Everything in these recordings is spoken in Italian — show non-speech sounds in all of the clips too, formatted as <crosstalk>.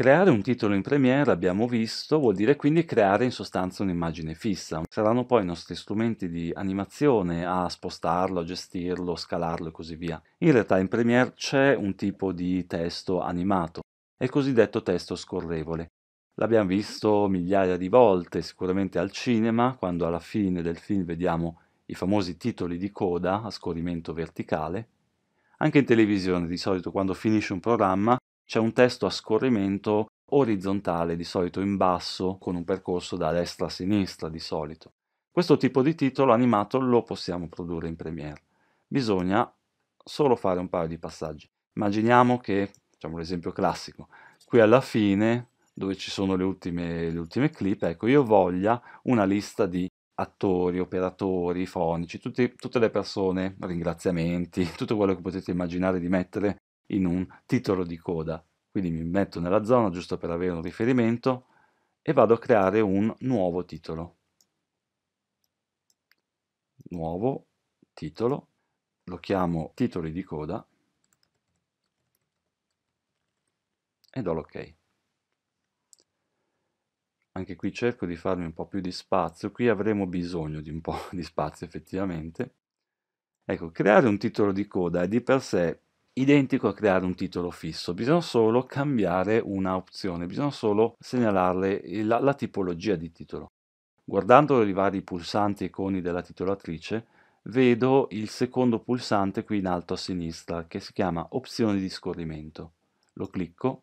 Creare un titolo in Premiere, abbiamo visto, vuol dire quindi creare in sostanza un'immagine fissa. Saranno poi i nostri strumenti di animazione a spostarlo, a gestirlo, scalarlo e così via. In realtà in Premiere c'è un tipo di testo animato, è il cosiddetto testo scorrevole. L'abbiamo visto migliaia di volte, sicuramente al cinema, quando alla fine del film vediamo i famosi titoli di coda a scorrimento verticale. Anche in televisione, di solito, quando finisce un programma, c'è un testo a scorrimento orizzontale, di solito in basso, con un percorso da destra a sinistra di solito. Questo tipo di titolo animato lo possiamo produrre in Premiere. Bisogna solo fare un paio di passaggi. Immaginiamo che, facciamo l'esempio classico, qui alla fine, dove ci sono le ultime, le ultime clip, ecco, io voglia una lista di attori, operatori, fonici, tutti, tutte le persone, ringraziamenti, <laughs> tutto quello che potete immaginare di mettere in un titolo di coda quindi mi metto nella zona giusto per avere un riferimento e vado a creare un nuovo titolo. Nuovo titolo, lo chiamo titoli di coda e do l'ok. Anche qui cerco di farmi un po' più di spazio, qui avremo bisogno di un po' <laughs> di spazio effettivamente. Ecco, creare un titolo di coda è di per sé identico a creare un titolo fisso, bisogna solo cambiare una opzione, bisogna solo segnalarle eh, la, la tipologia di titolo. Guardando i vari pulsanti e iconi della titolatrice, vedo il secondo pulsante qui in alto a sinistra che si chiama opzioni di scorrimento. Lo clicco.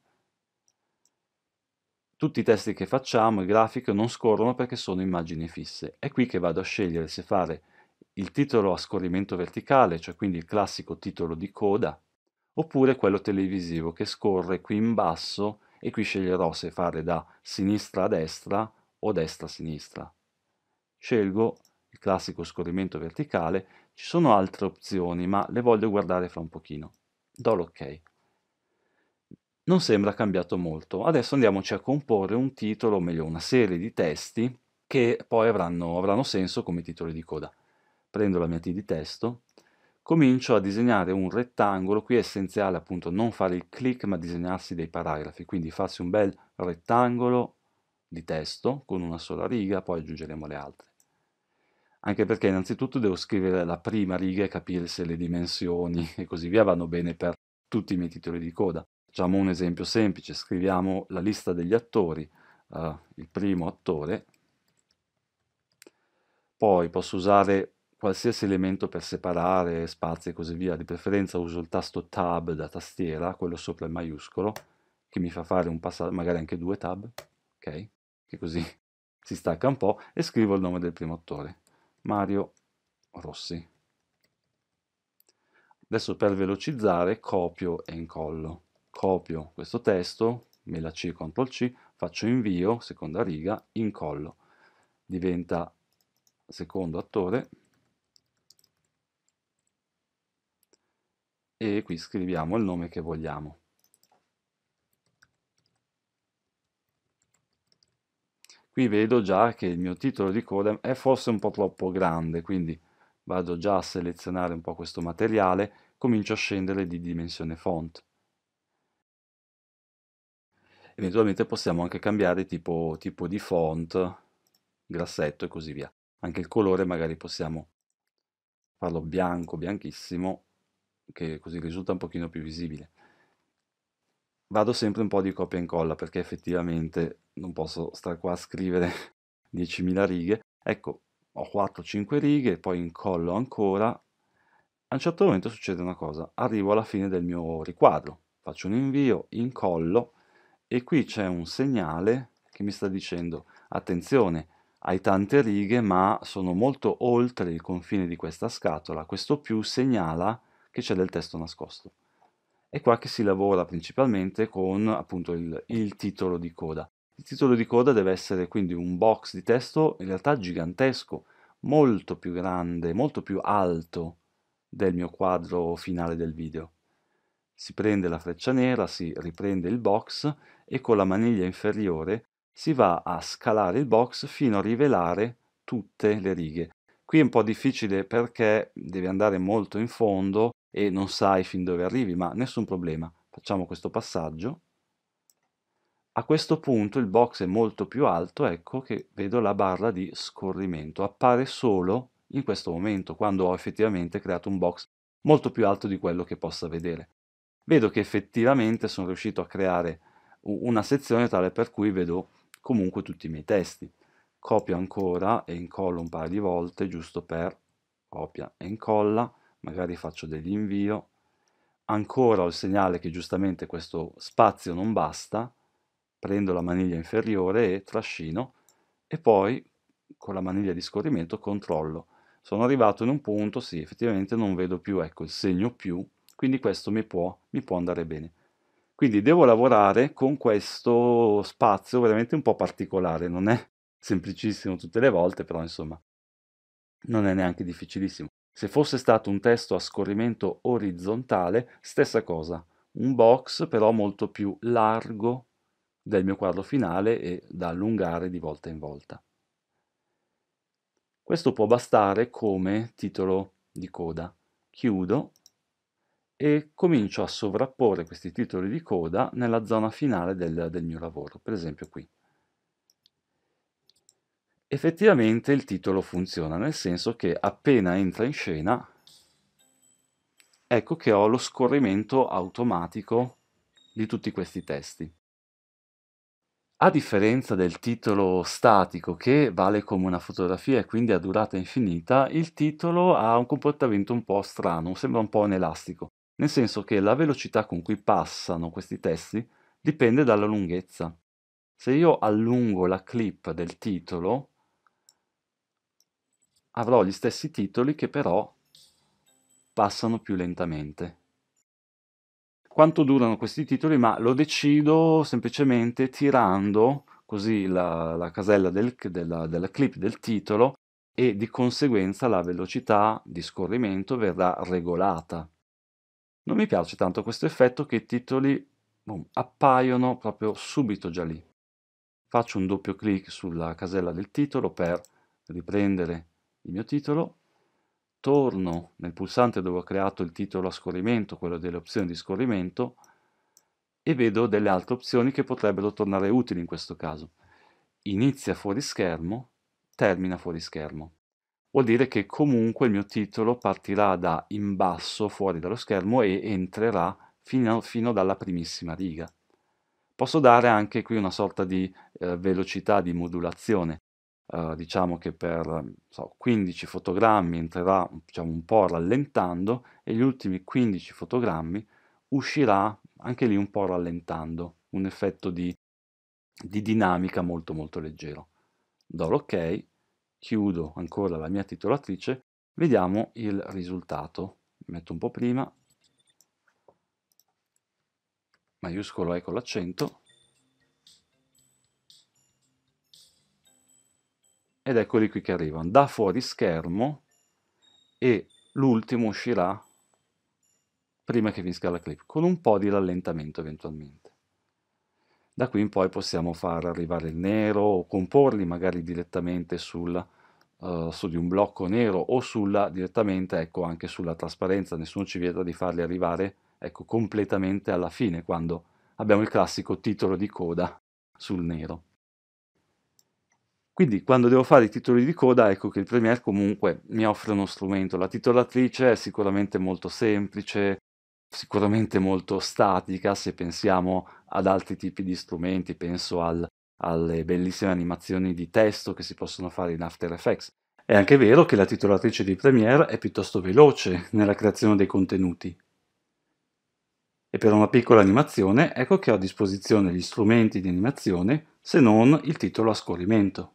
Tutti i testi che facciamo, i grafici, non scorrono perché sono immagini fisse. È qui che vado a scegliere se fare il titolo a scorrimento verticale, cioè quindi il classico titolo di coda, oppure quello televisivo che scorre qui in basso e qui sceglierò se fare da sinistra a destra o destra a sinistra. Scelgo il classico scorrimento verticale, ci sono altre opzioni ma le voglio guardare fra un pochino. Do l'ok. Non sembra cambiato molto, adesso andiamoci a comporre un titolo, o meglio una serie di testi che poi avranno, avranno senso come titoli di coda. Prendo la mia T di testo, comincio a disegnare un rettangolo, qui è essenziale appunto non fare il click ma disegnarsi dei paragrafi, quindi farsi un bel rettangolo di testo con una sola riga, poi aggiungeremo le altre. Anche perché innanzitutto devo scrivere la prima riga e capire se le dimensioni e così via vanno bene per tutti i miei titoli di coda. Facciamo un esempio semplice, scriviamo la lista degli attori, uh, il primo attore, poi posso usare qualsiasi elemento per separare spazi e così via. Di preferenza uso il tasto Tab da tastiera, quello sopra il maiuscolo, che mi fa fare un passaggio, magari anche due tab, ok? Che così <laughs> si stacca un po' e scrivo il nome del primo attore, Mario Rossi. Adesso per velocizzare copio e incollo. Copio questo testo, me la C, CTRL C, faccio invio, seconda riga, incollo. Diventa secondo attore, e qui scriviamo il nome che vogliamo. Qui vedo già che il mio titolo di coda è forse un po' troppo grande, quindi vado già a selezionare un po' questo materiale, comincio a scendere di dimensione font. Eventualmente possiamo anche cambiare tipo, tipo di font, grassetto e così via. Anche il colore magari possiamo farlo bianco, bianchissimo, che così risulta un pochino più visibile. Vado sempre un po' di copia e incolla perché effettivamente non posso star qua a scrivere 10.000 <laughs> righe. Ecco, ho 4-5 righe, poi incollo ancora. A un certo momento succede una cosa, arrivo alla fine del mio riquadro, faccio un invio, incollo e qui c'è un segnale che mi sta dicendo attenzione, hai tante righe ma sono molto oltre il confine di questa scatola, questo più segnala che c'è del testo nascosto. È qua che si lavora principalmente con appunto il, il titolo di coda. Il titolo di coda deve essere quindi un box di testo in realtà gigantesco, molto più grande, molto più alto del mio quadro finale del video. Si prende la freccia nera, si riprende il box e con la maniglia inferiore si va a scalare il box fino a rivelare tutte le righe. Qui è un po' difficile perché devi andare molto in fondo e non sai fin dove arrivi, ma nessun problema. Facciamo questo passaggio. A questo punto il box è molto più alto, ecco che vedo la barra di scorrimento. Appare solo in questo momento, quando ho effettivamente creato un box molto più alto di quello che possa vedere. Vedo che effettivamente sono riuscito a creare una sezione tale per cui vedo comunque tutti i miei testi. Copio ancora e incollo un paio di volte, giusto per copia e incolla magari faccio dell'invio, ancora ho il segnale che giustamente questo spazio non basta, prendo la maniglia inferiore e trascino e poi con la maniglia di scorrimento controllo. Sono arrivato in un punto, sì, effettivamente non vedo più ecco, il segno più, quindi questo mi può, mi può andare bene. Quindi devo lavorare con questo spazio veramente un po' particolare, non è semplicissimo tutte le volte, però insomma non è neanche difficilissimo. Se fosse stato un testo a scorrimento orizzontale, stessa cosa, un box però molto più largo del mio quadro finale e da allungare di volta in volta. Questo può bastare come titolo di coda. Chiudo e comincio a sovrapporre questi titoli di coda nella zona finale del, del mio lavoro, per esempio qui effettivamente il titolo funziona, nel senso che appena entra in scena, ecco che ho lo scorrimento automatico di tutti questi testi. A differenza del titolo statico che vale come una fotografia e quindi ha durata infinita, il titolo ha un comportamento un po' strano, sembra un po' inelastico, nel senso che la velocità con cui passano questi testi dipende dalla lunghezza. Se io allungo la clip del titolo, avrò gli stessi titoli che però passano più lentamente. Quanto durano questi titoli? Ma lo decido semplicemente tirando così la, la casella del, della, della clip del titolo e di conseguenza la velocità di scorrimento verrà regolata. Non mi piace tanto questo effetto che i titoli boom, appaiono proprio subito già lì. Faccio un doppio clic sulla casella del titolo per riprendere il mio titolo, torno nel pulsante dove ho creato il titolo a scorrimento, quello delle opzioni di scorrimento, e vedo delle altre opzioni che potrebbero tornare utili in questo caso. Inizia fuori schermo, termina fuori schermo. Vuol dire che comunque il mio titolo partirà da in basso fuori dallo schermo e entrerà fino, fino dalla primissima riga. Posso dare anche qui una sorta di eh, velocità di modulazione Uhm, diciamo che per so, 15 fotogrammi entrerà diciamo, un po' rallentando e gli ultimi 15 fotogrammi uscirà anche lì un po' rallentando, un effetto di, di dinamica molto molto leggero. Do l'ok, chiudo ancora la mia titolatrice, vediamo il risultato. Metto un po' prima, maiuscolo E con l'accento, ed eccoli qui che arrivano, da fuori schermo e l'ultimo uscirà prima che finisca la clip, con un po' di rallentamento eventualmente. Da qui in poi possiamo far arrivare il nero o comporli magari direttamente sul, uh, su di un blocco nero o sulla, direttamente ecco, anche sulla trasparenza, nessuno ci vieta di farli arrivare ecco, completamente alla fine quando abbiamo il classico titolo di coda sul nero. Quindi quando devo fare i titoli di coda, ecco che il Premiere comunque mi offre uno strumento. La titolatrice è sicuramente molto semplice, sicuramente molto statica se pensiamo ad altri tipi di strumenti, penso al, alle bellissime animazioni di testo che si possono fare in After Effects. È anche vero che la titolatrice di Premiere è piuttosto veloce nella creazione dei contenuti. E per una piccola animazione ecco che ho a disposizione gli strumenti di animazione se non il titolo a scorrimento.